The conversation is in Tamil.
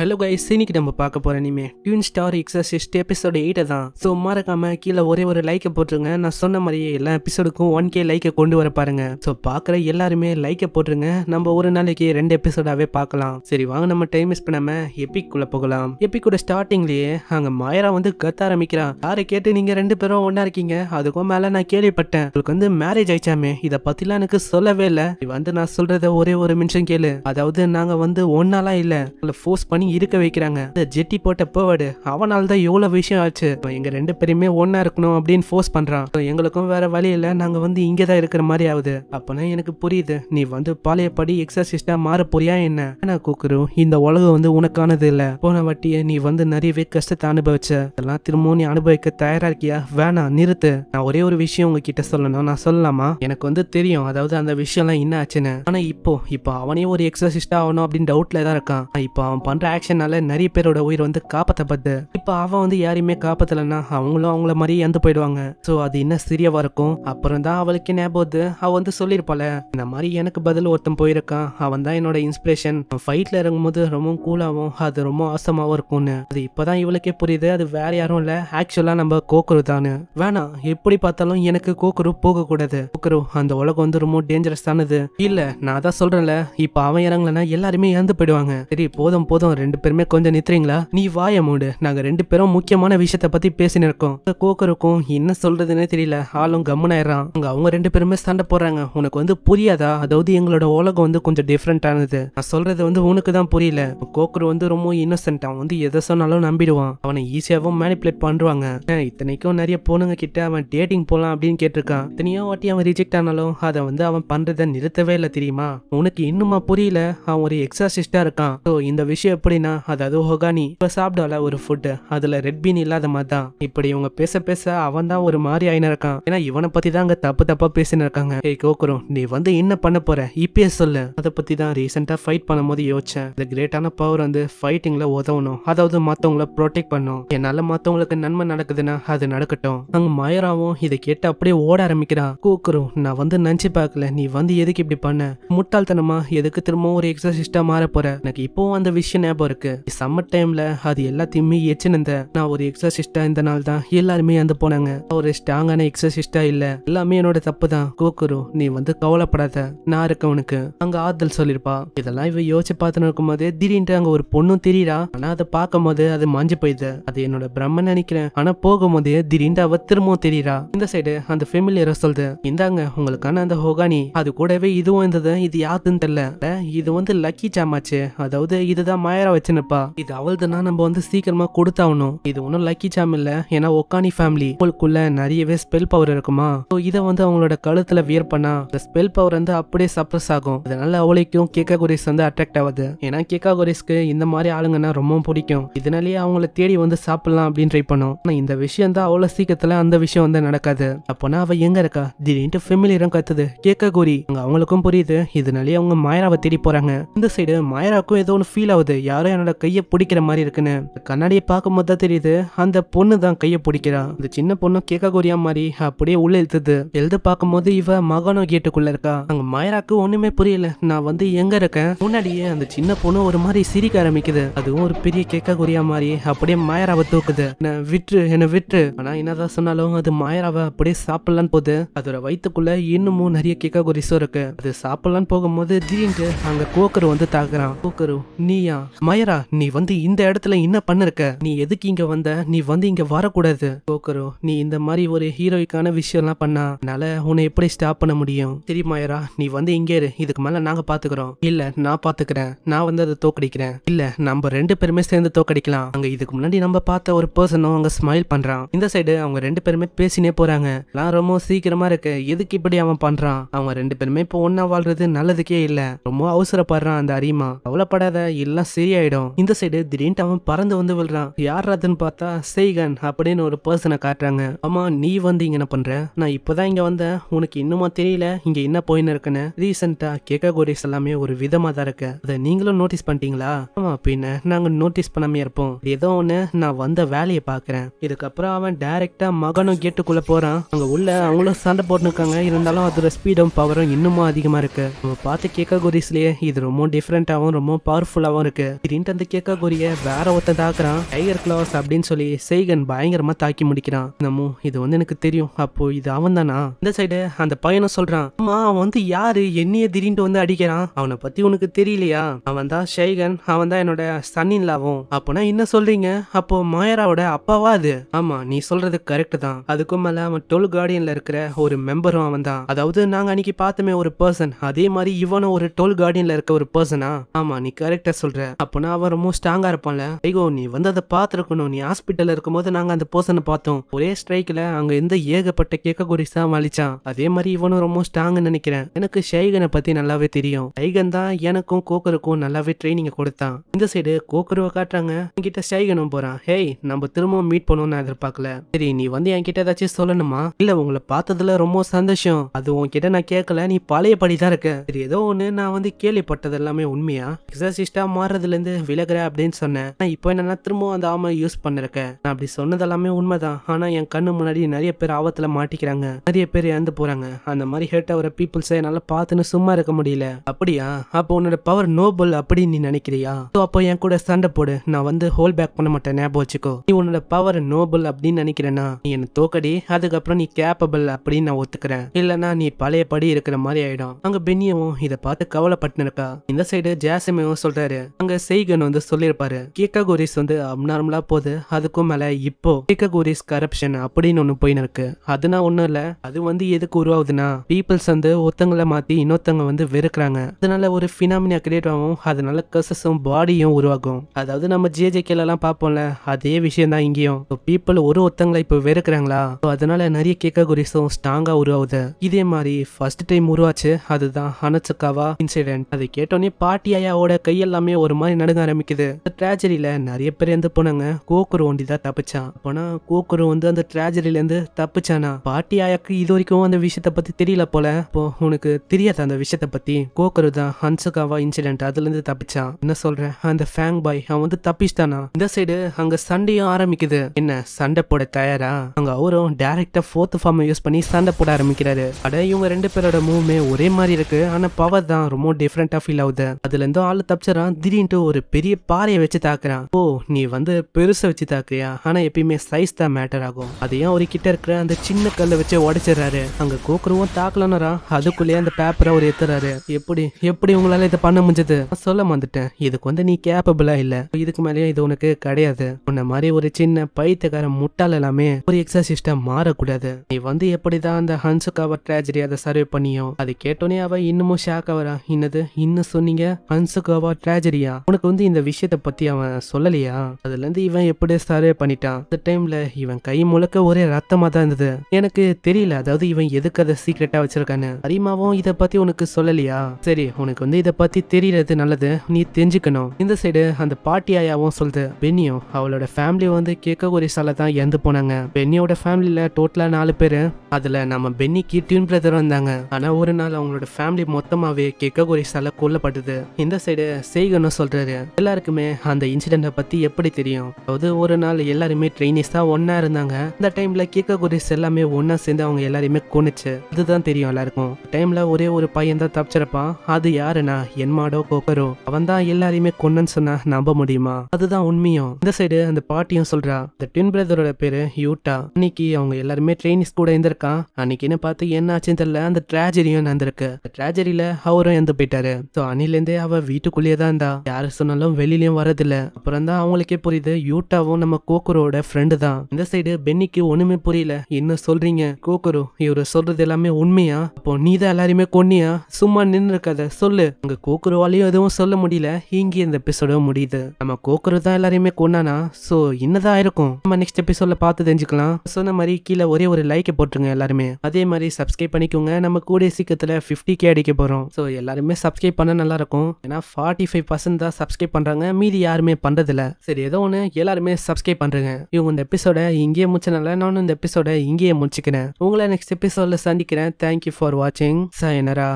ஹலோ கைஸ் இன்னைக்கு நம்ம பார்க்க போகிற இனிமே டியூன் ஸ்டார் எக்ஸசிஸ்ட் எபிசோடு எயிட்டை தான் ஸோ மறக்காம கீழே ஒரே ஒரு லைக்கை போட்டுருங்க நான் சொன்ன மாதிரியே எல்லா எபிசோடுக்கும் ஒன் கே லைக்கை கொண்டு வர பாருங்க ஸோ பார்க்குற எல்லாருமே லைக்கை போட்டுருங்க நம்ம ஒரு நாளைக்கு ரெண்டு எபிசோடாவே பார்க்கலாம் சரி வாங்க நம்ம டைம் வேஸ்ட் பண்ணாமல் எப்பிக்குள்ளே போகலாம் கூட ஸ்டார்டிங்லேயே அங்கே மாயரா வந்து கத்த ஆரம்பிக்கிறான் யாரை கேட்டு நீங்கள் ரெண்டு பேரும் ஒன்றா இருக்கீங்க அதுக்கும் மேலே நான் கேள்விப்பட்டேன் உங்களுக்கு வந்து மேரேஜ் ஆயிடுச்சாமே இதை பற்றிலாம் எனக்கு சொல்லவே இல்லை வந்து நான் சொல்கிறத ஒரே ஒரு நிமிஷம் கேளு அதாவது நாங்கள் வந்து ஒன்னாலாம் இல்லை உங்களை ஃபோர்ஸ் பண்ணி இருக்க வைக்கிறாங்க இந்த ஜெட்டி போட்ட போவாடு அவனால் தான் எவ்வளோ விஷயம் ஆச்சு எங்க ரெண்டு பேருமே ஒன்னா இருக்கணும் அப்படின்னு ஃபோர்ஸ் பண்றான் எங்களுக்கும் வேற வழி இல்லை நாங்க வந்து இங்கே தான் இருக்கிற மாதிரி ஆகுது அப்பனா எனக்கு புரியுது நீ வந்து பழையபடி எக்ஸசிஸ்டா மாற போறியா என்ன ஆனா குக்குரு இந்த உலகம் வந்து உனக்கானது இல்லை போன வட்டியை நீ வந்து நிறையவே கஷ்டத்தை அனுபவிச்ச அதெல்லாம் திரும்பவும் நீ அனுபவிக்க தயாரா இருக்கியா வேணாம் நிறுத்து நான் ஒரே ஒரு விஷயம் உங்ககிட்ட சொல்லணும் நான் சொல்லலாமா எனக்கு வந்து தெரியும் அதாவது அந்த விஷயம்லாம் என்ன ஆச்சுன்னு ஆனா இப்போ இப்போ அவனே ஒரு எக்ஸசிஸ்டா ஆகணும் அப்படின்னு டவுட்ல தான் இருக்கான் இப்போ அவன் பண்ற ஆக்ஷனால நிறைய பேரோட உயிர் வந்து காப்பாற்றப்படுது இப்போ அவன் வந்து யாரையுமே காப்பாத்தலன்னா அவங்களும் அவங்கள மாதிரி இறந்து போயிடுவாங்க ஸோ அது இன்னும் சிரியவா இருக்கும் அப்புறம் தான் அவளுக்கு ஞாபகம் அவ வந்து சொல்லியிருப்பாள இந்த மாதிரி எனக்கு பதில் ஒருத்தன் போயிருக்கான் அவன் தான் என்னோட இன்ஸ்பிரேஷன் ஃபைட்ல இறங்கும்போது ரொம்ப கூலாகவும் அது ரொம்ப ஆசமாவும் இருக்கும்னு அது இப்போதான் இவளுக்கே புரியுது அது வேற யாரும் இல்லை ஆக்சுவலா நம்ம கோக்குரு தானு வேணாம் எப்படி பார்த்தாலும் எனக்கு கோக்குரு போக கூடாது கோக்குரு அந்த உலகம் வந்து ரொம்ப டேஞ்சரஸ் தானது இல்ல நான் தான் சொல்றேன்ல இப்ப அவன் இறங்கலன்னா எல்லாருமே இறந்து போயிடுவாங்க சரி போதும் போதும் ரெண்டு பேருமே கொஞ்சம் நித்துறீங்களா நீ வாய மூடு நாங்க ரெண்டு பேரும் முக்கியமான விஷயத்த பத்தி பேசினிருக்கோம் கோக்கருக்கும் என்ன சொல்றதுன்னே தெரியல ஆளும் கம்மனாயிரான் அங்க அவங்க ரெண்டு பேருமே சண்டை போடுறாங்க உனக்கு வந்து புரியாதா அதாவது எங்களோட உலகம் வந்து கொஞ்சம் ஆனது நான் சொல்றது வந்து உனக்கு தான் புரியல கோக்கரு வந்து ரொம்ப இன்னசென்ட் அவன் வந்து எதை சொன்னாலும் நம்பிடுவான் அவனை ஈஸியாகவும் மேனிப்புலேட் பண்ணுவாங்க இத்தனைக்கும் நிறைய பொண்ணுங்க கிட்ட அவன் டேட்டிங் போகலாம் அப்படின்னு கேட்டிருக்கான் இத்தனையோ வாட்டி அவன் ரிஜெக்ட் ஆனாலும் அதை வந்து அவன் பண்றதை நிறுத்தவே இல்லை தெரியுமா உனக்கு இன்னுமா புரியல அவன் ஒரு எக்ஸாசிஸ்டா இருக்கான் ஸோ இந்த விஷயம் அப்படின்னா அதாவது ஹொகானி இப்ப சாப்பிடல ஒரு ஃபுட்டு அதுல ரெட் பீன் இல்லாத மாதிரி தான் இப்படி இவங்க பேச பேச அவன் தான் ஒரு மாதிரி ஆயினா இருக்கான் ஏன்னா இவனை பத்தி தான் அங்க தப்பு தப்பா பேசினு இருக்காங்க ஏய் கோக்குறோம் நீ வந்து என்ன பண்ண போற இப்பயே சொல்லு அதை பத்தி தான் ரீசெண்டா ஃபைட் போது யோசிச்சேன் இந்த கிரேட்டான பவர் வந்து ஃபைட்டிங்ல உதவணும் அதாவது மத்தவங்கள ப்ரொடெக்ட் பண்ணும் என்னால் மத்தவங்களுக்கு நன்மை நடக்குதுன்னா அது நடக்கட்டும் அங்க மயராவும் இதை கேட்டு அப்படியே ஓட ஆரம்பிக்கிறான் கூக்குறோம் நான் வந்து நினைச்சு பார்க்கல நீ வந்து எதுக்கு இப்படி பண்ண முட்டாள்தனமா எதுக்கு திரும்பவும் ஒரு எக்ஸசிஸ்டா மாற போற எனக்கு இப்போ அந்த விஷயம் ஞாபகம் இருக்கு சம்மர் டைம்ல அது எல்லாத்தையுமே எச்சுனந்தேன் நான் ஒரு எக்ஸசிஸ்டா இந்த நாள் தான் எல்லாருமே வந்து போனாங்க ஒரு ஸ்ட்ராங்கான எக்ஸசிஸ்டா இல்ல எல்லாமே என்னோட தப்பு தான் கோக்குரு நீ வந்து கவலைப்படாத நான் இருக்க உனக்கு அங்க ஆறுதல் சொல்லிருப்பா இதெல்லாம் இவ யோசிச்சு பார்த்துன்னு இருக்கும்போது திடீர்னு அங்க ஒரு பொண்ணும் திரியறா ஆனா அதை பார்க்கும் போது அது மாஞ்சு போயிடுது அது என்னோட பிரம்மன் நினைக்கிறேன் ஆனா போகும் போது திடீர்னு அவ திரும்பவும் தெரியறா இந்த சைடு அந்த ஃபெமிலியர் சொல்லுது இந்தாங்க உங்களுக்கான அந்த ஹோகானி அது கூடவே இதுவும் இருந்தது இது யாத்துன்னு தெரியல இது வந்து லக்கி ஜாமாச்சு அதாவது இதுதான் மாயரம் ரெடியா வச்சுனப்பா இது அவள் தானா நம்ம வந்து சீக்கிரமா கொடுத்தாகணும் இது ஒண்ணும் லக்கி சாம் இல்ல ஏன்னா ஒக்கானி ஃபேமிலி உங்களுக்குள்ள நிறையவே ஸ்பெல் பவர் இருக்குமா ஸோ இதை வந்து அவங்களோட கழுத்துல வியர் பண்ணா இந்த ஸ்பெல் பவர் வந்து அப்படியே சப்ரஸ் ஆகும் அதனால அவளைக்கும் குரேஸ் வந்து அட்ராக்ட் ஆகுது ஏன்னா குரேஸ்க்கு இந்த மாதிரி ஆளுங்கன்னா ரொம்ப பிடிக்கும் இதனாலேயே அவங்கள தேடி வந்து சாப்பிடலாம் அப்படின்னு ட்ரை பண்ணும் ஆனா இந்த விஷயம் தான் அவ்வளவு சீக்கிரத்துல அந்த விஷயம் வந்து நடக்காது அப்போனா அவ எங்க இருக்கா திடீர்னு ஃபெமிலியரும் கத்துது கேக்கா குரி அவங்களுக்கும் புரியுது இதனாலேயே அவங்க மாயராவை தேடி போறாங்க இந்த சைடு மாயராக்கும் ஏதோ ஒன்று ஃபீல் ஆகுது யார் யாரோ என்னோட கையை பிடிக்கிற மாதிரி இருக்குன்னு கண்ணாடியை பார்க்கும்போது தான் தெரியுது அந்த பொண்ணு தான் கையை பிடிக்கிறா அந்த சின்ன பொண்ணு கேக்ககோரியா மாதிரி அப்படியே உள்ள எழுத்துது எழுத பார்க்கும்போது இவ மகனோ கேட்டுக்குள்ள இருக்கா அங்க மயராக்கு ஒண்ணுமே புரியல நான் வந்து எங்க இருக்கேன் முன்னாடியே அந்த சின்ன பொண்ணு ஒரு மாதிரி சிரிக்க ஆரம்பிக்குது அதுவும் ஒரு பெரிய கேட்க கேக்ககோரியா மாதிரி அப்படியே மாயராவை தூக்குது என்ன விட்டு என்ன விட்டு ஆனா என்னதான் சொன்னாலும் அது மாயராவை அப்படியே சாப்பிடலான்னு போகுது அதோட வயிற்றுக்குள்ள இன்னமும் நிறைய கேட்க கேக்ககோரிஸும் இருக்கு அது சாப்பிடலான்னு போகும்போது திடீர்னு அங்க கோக்கரு வந்து தாக்குறான் கோக்கரு நீயா மயரா நீ வந்து இந்த இடத்துல என்ன பண்ணிருக்க நீ எதுக்கு இங்க வந்த நீ வந்து இங்க வரக்கூடாது போக்கரோ நீ இந்த மாதிரி ஒரு ஹீரோய்க்கான விஷயம்லாம் பண்ணா அதனால உன்னை எப்படி ஸ்டாப் பண்ண முடியும் சரி மயரா நீ வந்து இங்கே இரு இதுக்கு மேல நாங்க பாத்துக்கிறோம் இல்ல நான் பாத்துக்கிறேன் நான் வந்து அதை தோக்கடிக்கிறேன் இல்ல நம்ம ரெண்டு பேருமே சேர்ந்து தோக்கடிக்கலாம் அங்க இதுக்கு முன்னாடி நம்ம பார்த்த ஒரு பர்சனும் அங்க ஸ்மைல் பண்றான் இந்த சைடு அவங்க ரெண்டு பேருமே பேசினே போறாங்க எல்லாம் ரொம்ப சீக்கிரமா இருக்கு எதுக்கு இப்படி அவன் பண்றான் அவங்க ரெண்டு பேருமே இப்போ ஒன்னா வாழ்றது நல்லதுக்கே இல்ல ரொம்ப அவசரப்படுறான் அந்த அரிமா கவலைப்படாத எல்லாம் சரியா ஆயிடும் இந்த சைடு திடீர்னு அவன் பறந்து வந்து விழுறான் யார் ராதன் பார்த்தா செய்கன் அப்படின்னு ஒரு பர்சனை காட்டுறாங்க ஆமா நீ வந்து இங்க என்ன பண்ற நான் இப்பதான் இங்க வந்தேன் உனக்கு இன்னுமா தெரியல இங்க என்ன போயின்னு இருக்கேன் ரீசெண்டா கோரிஸ் எல்லாமே ஒரு விதமா தான் இருக்கு அதை நீங்களும் நோட்டீஸ் பண்ணிட்டீங்களா ஆமா பின்ன நாங்க நோட்டீஸ் பண்ணாமே இருப்போம் ஏதோ ஒண்ணு நான் வந்த வேலையை பாக்குறேன் இதுக்கப்புறம் அவன் டைரக்டா மகனும் கேட்டுக்குள்ள போறான் அங்க உள்ள அவங்களும் சண்டை போட்டுருக்காங்க இருந்தாலும் அதோட ஸ்பீடும் பவரும் இன்னுமா அதிகமா இருக்கு நம்ம பார்த்து கோரிஸ்லயே இது ரொம்ப டிஃபரெண்டாவும் ரொம்ப பவர்ஃபுல்லாவும் இருக்கு அப்படின்ட்டு அந்த கேட்க கோரிய வேற ஒருத்தன் தாக்குறான் டைகர் கிளாஸ் அப்படின்னு சொல்லி செய்கன் பயங்கரமா தாக்கி முடிக்கிறான் நம்ம இது வந்து எனக்கு தெரியும் அப்போ இது அவன் தானா இந்த சைடு அந்த பையனை சொல்றான் அம்மா அவன் வந்து யாரு என்னைய திடீர்னு வந்து அடிக்கிறான் அவனை பத்தி உனக்கு தெரியலையா அவன் தான் ஷேகன் அவன் தான் என்னோட சன்னின் லாவும் அப்போனா என்ன சொல்றீங்க அப்போ மாயராவோட அப்பாவா அது ஆமா நீ சொல்றது கரெக்ட் தான் அதுக்கும் மேல அவன் டோல் கார்டியன்ல இருக்கிற ஒரு மெம்பரும் அவன் தான் அதாவது நாங்க அன்னைக்கு பார்த்தோமே ஒரு பர்சன் அதே மாதிரி இவனும் ஒரு டோல் கார்டியன்ல இருக்க ஒரு பர்சனா ஆமா நீ கரெக்டா சொல்ற அப்போனா அவன் ரொம்ப ஸ்ட்ராங்காக இருப்பான்ல ஐயோ நீ வந்து அதை பார்த்துருக்கணும் நீ ஹாஸ்பிட்டலில் இருக்கும்போது நாங்கள் அந்த பர்சனை பார்த்தோம் ஒரே ஸ்ட்ரைக்கில் அங்கே எந்த ஏகப்பட்ட கேக்ககுரிஸ் தான் வலிச்சான் அதே மாதிரி இவனும் ரொம்ப ஸ்ட்ராங்னு நினைக்கிறேன் எனக்கு ஷைகனை பற்றி நல்லாவே தெரியும் ஐகன் தான் எனக்கும் கோக்கருக்கும் நல்லாவே ட்ரைனிங் கொடுத்தான் இந்த சைடு கோக்கருவை காட்டுறாங்க என்கிட்ட ஷைகனும் போகிறான் ஹேய் நம்ம திரும்பவும் மீட் பண்ணுவோம்னு எதிர்பார்க்கல சரி நீ வந்து என்கிட்ட ஏதாச்சும் சொல்லணுமா இல்லை உங்களை பார்த்ததுல ரொம்ப சந்தோஷம் அது உன்கிட்ட நான் கேட்கல நீ பழைய படி தான் இருக்க சரி ஏதோ ஒன்று நான் வந்து கேள்விப்பட்டது எல்லாமே உண்மையா எக்ஸசிஸ்டாக மாறுறதுல இருந்து விலகிறேன் அப்படின்னு சொன்னேன் நான் இப்போ என்னன்னா திரும்பவும் அந்த ஆமை யூஸ் பண்ணிருக்கேன் நான் அப்படி சொன்னது எல்லாமே உண்மைதான் ஆனா என் கண்ணு முன்னாடி நிறைய பேர் ஆபத்துல மாட்டிக்கிறாங்க நிறைய பேர் இறந்து போறாங்க அந்த மாதிரி ஹேட் ஆகிற பீப்புள்ஸை என்னால பார்த்துன்னு சும்மா இருக்க முடியல அப்படியா அப்போ உன்னோட பவர் நோபல் அப்படின்னு நீ நினைக்கிறியா அப்போ என் கூட சண்டை போடு நான் வந்து ஹோல் பேக் பண்ண மாட்டேன் ஞாபகம் வச்சுக்கோ நீ உன்னோட பவர் நோபல் அப்படின்னு நினைக்கிறேன்னா நீ என்ன தோக்கடி அதுக்கப்புறம் நீ கேப்பபிள் அப்படின்னு நான் ஒத்துக்கிறேன் இல்லன்னா நீ பழைய படி இருக்கிற மாதிரி ஆயிடும் அங்க பென்னியவும் இதை பார்த்து கவலைப்பட்டு இருக்கா இந்த சைடு ஜாசிமையும் சொல்றாரு அங்க செய்கன் வந்து சொல்லியிருப்பாரு கீகாகோரிஸ் வந்து அப்நார்மலா போகுது அதுக்கும் மேல இப்போ கீகாகோரிஸ் கரப்ஷன் அப்படின்னு ஒன்று போயின்னு இருக்கு அதுனா ஒன்றும் இல்லை அது வந்து எதுக்கு உருவாகுதுன்னா பீப்புள்ஸ் வந்து ஒருத்தங்களை மாற்றி இன்னொருத்தங்க வந்து வெறுக்கிறாங்க அதனால ஒரு பினாமினியா கிரியேட் ஆகும் அதனால கர்சஸும் பாடியும் உருவாகும் அதாவது நம்ம ஜேஜே எல்லாம் பார்ப்போம்ல அதே விஷயம் தான் இங்கேயும் பீப்புள் ஒரு ஒருத்தங்களை இப்போ வெறுக்கிறாங்களா அதனால நிறைய கேக்காகுரிஸும் ஸ்ட்ராங்காக உருவாகுது இதே மாதிரி ஃபர்ஸ்ட் டைம் உருவாச்சு அதுதான் ஹனச்சுக்காவா இன்சிடென்ட் அதை கேட்டோன்னே பாட்டி கையெல்லாமே ஒரு மாதிரி நடுங்க ஆரம்பிக்குது இந்த நிறைய பேர் இருந்து போனாங்க கோக்குரு ஒண்டி தான் தப்பிச்சான் போனா கோக்குரு வந்து அந்த ட்ராஜரியில இருந்து தப்பிச்சானா பாட்டி ஆயாக்கு இது வரைக்கும் அந்த விஷயத்த பத்தி தெரியல போல இப்போ உனக்கு தெரியாது அந்த விஷயத்த பத்தி கோக்குரு தான் ஹன்சகாவா இன்சிடென்ட் அதுல இருந்து தப்பிச்சான் என்ன சொல்றேன் அந்த ஃபேங் பாய் அவன் வந்து தப்பிச்சிட்டானா இந்த சைடு அங்க சண்டையும் ஆரம்பிக்குது என்ன சண்டை போட தயாரா அங்க அவரும் டைரக்டா ஃபோர்த் ஃபார்ம் யூஸ் பண்ணி சண்டை போட ஆரம்பிக்கிறாரு அட இவங்க ரெண்டு பேரோட மூவ்மே ஒரே மாதிரி இருக்கு ஆனா பவர் தான் ரொம்ப டிஃப்ரெண்டா ஃபீல் ஆகுது அதுல இருந்தும் ஆள் தப்பிச்சறான் திடீர்னு ஒரு பெரிய பாறையை வச்சு தாக்குறான் ஓ நீ வந்து பெருசை வச்சு தாக்குறியா ஆனா எப்பயுமே சைஸ் தான் மேட்டர் ஆகும் அதையும் ஒரு கிட்ட இருக்கிற அந்த சின்ன கல்லை வச்சு உடைச்சிடறாரு அங்க கோக்குருவும் தாக்கலனரா அதுக்குள்ளேயே அந்த பேப்பரை அவர் எத்துறாரு எப்படி எப்படி உங்களால இதை பண்ண முடிஞ்சது சொல்ல வந்துட்டேன் இதுக்கு வந்து நீ கேப்பபிளா இல்ல இதுக்கு மேலேயே இது உனக்கு கிடையாது உன்ன மாதிரி ஒரு சின்ன பைத்தியக்கார முட்டால் எல்லாமே ஒரு எக்ஸசிஸ்டா மாறக்கூடாது நீ வந்து எப்படிதான் அந்த ஹன்சுக்காவ ட்ராஜடி அதை சர்வே பண்ணியோ அது கேட்டோன்னே அவ இன்னமும் ஷாக் ஆவரா என்னது இன்னும் சொன்னீங்க ஹன்சுக்காவா ட்ராஜடியா உனக்கு அவனுக்கு வந்து இந்த விஷயத்த பத்தி அவன் சொல்லலையா அதுல இருந்து இவன் எப்படி சாரே பண்ணிட்டான் அந்த டைம்ல இவன் கை முழுக்க ஒரே ரத்தமா தான் இருந்தது எனக்கு தெரியல அதாவது இவன் எதுக்கு அதை சீக்கிரட்டா வச்சிருக்கான்னு அரிமாவும் இதை பத்தி உனக்கு சொல்லலையா சரி உனக்கு வந்து இதை பத்தி தெரியறது நல்லது நீ தெரிஞ்சுக்கணும் இந்த சைடு அந்த பாட்டி ஆயாவும் சொல்லுது பென்னியும் அவளோட ஃபேமிலி வந்து சால தான் இறந்து போனாங்க பென்னியோட ஃபேமிலியில டோட்டலா நாலு பேர் அதுல நம்ம பென்னிக்கு டியூன் பிரதர் வந்தாங்க ஆனா ஒரு நாள் அவங்களோட ஃபேமிலி மொத்தமாகவே சால கொல்லப்பட்டது இந்த சைடு செய்கணும் சொல்றாரு இருக்காரு எல்லாருக்குமே அந்த இன்சிடென்ட்டை பற்றி எப்படி தெரியும் அதாவது ஒரு நாள் எல்லாருமே ட்ரெயினிஸ் தான் ஒன்றா இருந்தாங்க அந்த டைமில் கேக்ககுரிஸ் எல்லாமே ஒன்றா சேர்ந்து அவங்க எல்லாருமே கொனிச்சு அதுதான் தெரியும் எல்லாருக்கும் டைமில் ஒரே ஒரு பையன் தான் தப்பிச்சிருப்பான் அது யாருன்னா என்மாடோ கோக்கரோ அவன் தான் எல்லாருமே கொன்னன்னு சொன்னா நம்ப முடியுமா அதுதான் உண்மையும் இந்த சைடு அந்த பாட்டியும் சொல்றா இந்த ட்வின் பிரதரோட பேரு யூட்டா அன்னைக்கு அவங்க எல்லாருமே ட்ரெயினிஸ் கூட இருந்திருக்கான் அன்னைக்குன்னு பார்த்து என்ன ஆச்சுன்னு தெரியல அந்த ட்ராஜரியும் நடந்திருக்கு ட்ராஜரியில அவரும் இறந்து போயிட்டாரு ஸோ அன்னிலேருந்தே அவ வீட்டுக்குள்ளேயே தான் இருந்தா யாரும் சொன்னாலும் வெளியிலயும் வரதில்ல அப்புறம் தான் அவங்களுக்கே புரியுது யூட்டாவும் நம்ம கோக்குரோட ஃப்ரெண்டு தான் இந்த சைடு பென்னிக்கு ஒண்ணுமே புரியல என்ன சொல்றீங்க கோக்குரோ இவரு சொல்றது எல்லாமே உண்மையா அப்போ நீ தான் எல்லாரையுமே கொன்னியா சும்மா நின்று இருக்காத சொல்லு அங்க கோக்குரோவாலையும் எதுவும் சொல்ல முடியல இங்க இந்த எபிசோட முடியுது நம்ம கோக்குரு தான் எல்லாரையுமே கொன்னானா ஸோ என்னதான் இருக்கும் நம்ம நெக்ஸ்ட் எபிசோட்ல பார்த்து தெரிஞ்சுக்கலாம் சொன்ன மாதிரி கீழே ஒரே ஒரு லைக்கை போட்டுருங்க எல்லாருமே அதே மாதிரி சப்ஸ்கிரைப் பண்ணிக்கோங்க நம்ம கூட சீக்கிரத்தில் ஃபிஃப்டி கே அடிக்க போகிறோம் ஸோ எல்லாருமே சப்ஸ்கிரைப் பண்ண நல்லா இருக்கும் ஏன்னா ஃபார்ட்டி ஃபைவ் பர்சன்ட் தான் சப்ஸ்கிரைப் பண்றாங்க மீதி யாருமே பண்ணுறதில்ல சரி ஏதோ ஒன்று எல்லாருமே சப்ஸ்கிரைப் பண்றாங்க இவங்க இந்த எபிசோட இங்கேயே முடிச்சனால நானும் இந்த எபிசோட இங்கேயே முடிச்சுக்கிறேன் உங்களை நெக்ஸ்ட் எபிசோடில் சந்திக்கிறேன் தேங்க்யூ ஃபார் வாட்சிங் சாயனரா